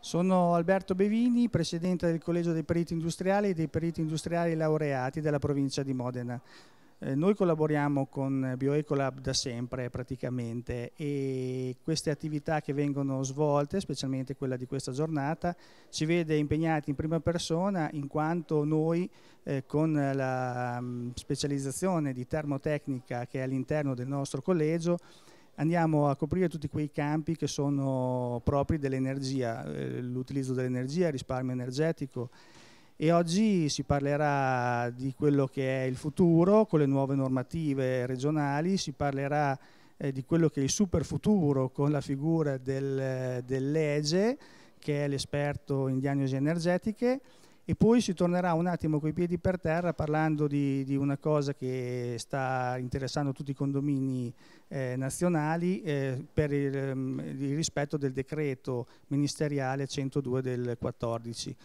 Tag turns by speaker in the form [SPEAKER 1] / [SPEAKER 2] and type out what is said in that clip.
[SPEAKER 1] Sono Alberto Bevini, presidente del Collegio dei Periti Industriali e dei Periti Industriali Laureati della provincia di Modena. Eh, noi collaboriamo con BioEcolab da sempre praticamente e queste attività che vengono svolte, specialmente quella di questa giornata, ci vede impegnati in prima persona in quanto noi eh, con la mh, mm, specializzazione di termotecnica che è all'interno del nostro collegio andiamo a coprire tutti quei campi che sono propri dell'energia, eh, l'utilizzo dell'energia, il risparmio energetico e oggi si parlerà di quello che è il futuro con le nuove normative regionali, si parlerà eh, di quello che è il super futuro con la figura del, eh, dell'EGE che è l'esperto in diagnosi energetiche e poi si tornerà un attimo coi piedi per terra parlando di, di una cosa che sta interessando tutti i condomini eh, nazionali eh, per il, ehm, il rispetto del decreto ministeriale 102 del 14.